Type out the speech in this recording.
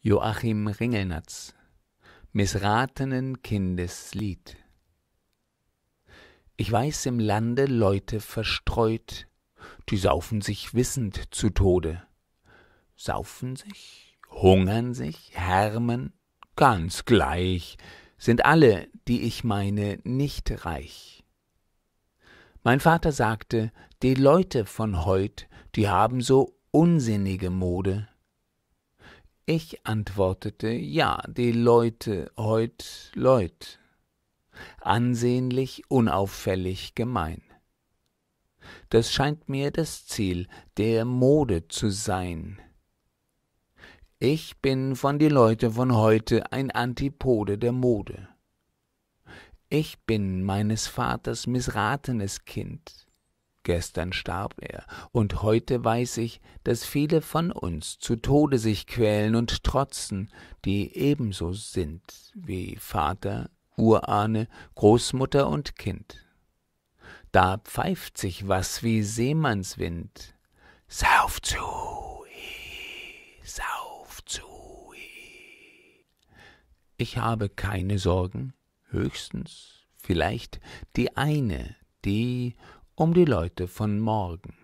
Joachim Ringelnatz Missratenen Kindeslied Ich weiß im Lande Leute verstreut, die saufen sich wissend zu Tode. Saufen sich, hungern sich, härmen, ganz gleich, sind alle, die ich meine, nicht reich. Mein Vater sagte, die Leute von heut, die haben so unsinnige Mode, ich antwortete, ja, die Leute heut Leut. Ansehnlich, unauffällig, gemein. Das scheint mir das Ziel der Mode zu sein. Ich bin von die Leute von heute ein Antipode der Mode. Ich bin meines Vaters missratenes Kind. Gestern starb er, und heute weiß ich, dass viele von uns zu Tode sich quälen und trotzen, die ebenso sind wie Vater, Urahne, Großmutter und Kind. Da pfeift sich was wie Seemannswind. Sauf zu, sauf zu. Ich habe keine Sorgen, höchstens vielleicht die eine, die um die Leute von morgen.